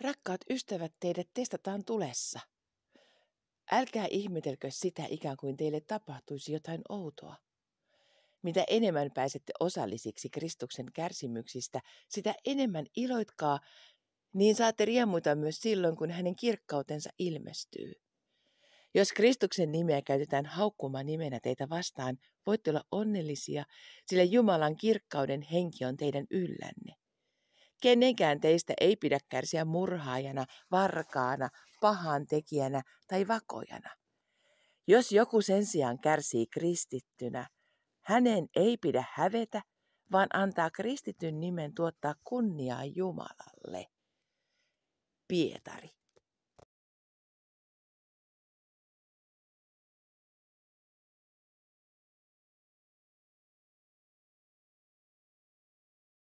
Rakkaat ystävät, teidät testataan tulessa. Älkää ihmetelkö sitä ikään kuin teille tapahtuisi jotain outoa. Mitä enemmän pääsette osallisiksi Kristuksen kärsimyksistä, sitä enemmän iloitkaa, niin saatte riemuita myös silloin, kun hänen kirkkautensa ilmestyy. Jos Kristuksen nimeä käytetään haukkuma nimenä teitä vastaan, voitte olla onnellisia, sillä Jumalan kirkkauden henki on teidän yllänne. Kenenkään teistä ei pidä kärsiä murhaajana, varkaana, pahantekijänä tai vakojana. Jos joku sen sijaan kärsii kristittynä, hänen ei pidä hävetä, vaan antaa kristityn nimen tuottaa kunniaa Jumalalle. Pietari.